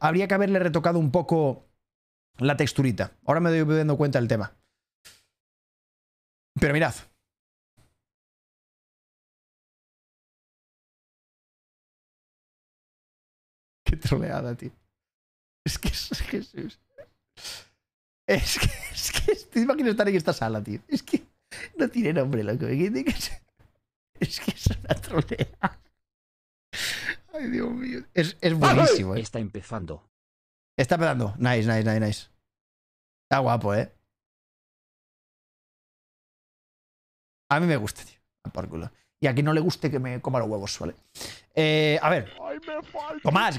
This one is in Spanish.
Habría que haberle retocado un poco la texturita. Ahora me doy dando cuenta del tema. Pero mirad. Qué troleada, tío. Es que es Jesús. Es que, es que te imaginas estar en esta sala, tío. Es que no tiene nombre, loco. Es que es una troleada. Ay, Dios mío. Es, es buenísimo, ¿eh? Está empezando. Está empezando. Nice, nice, nice, nice. Está guapo, ¿eh? A mí me gusta, tío. Y a quien no le guste que me coma los huevos, ¿vale? Eh, a ver. Tomás.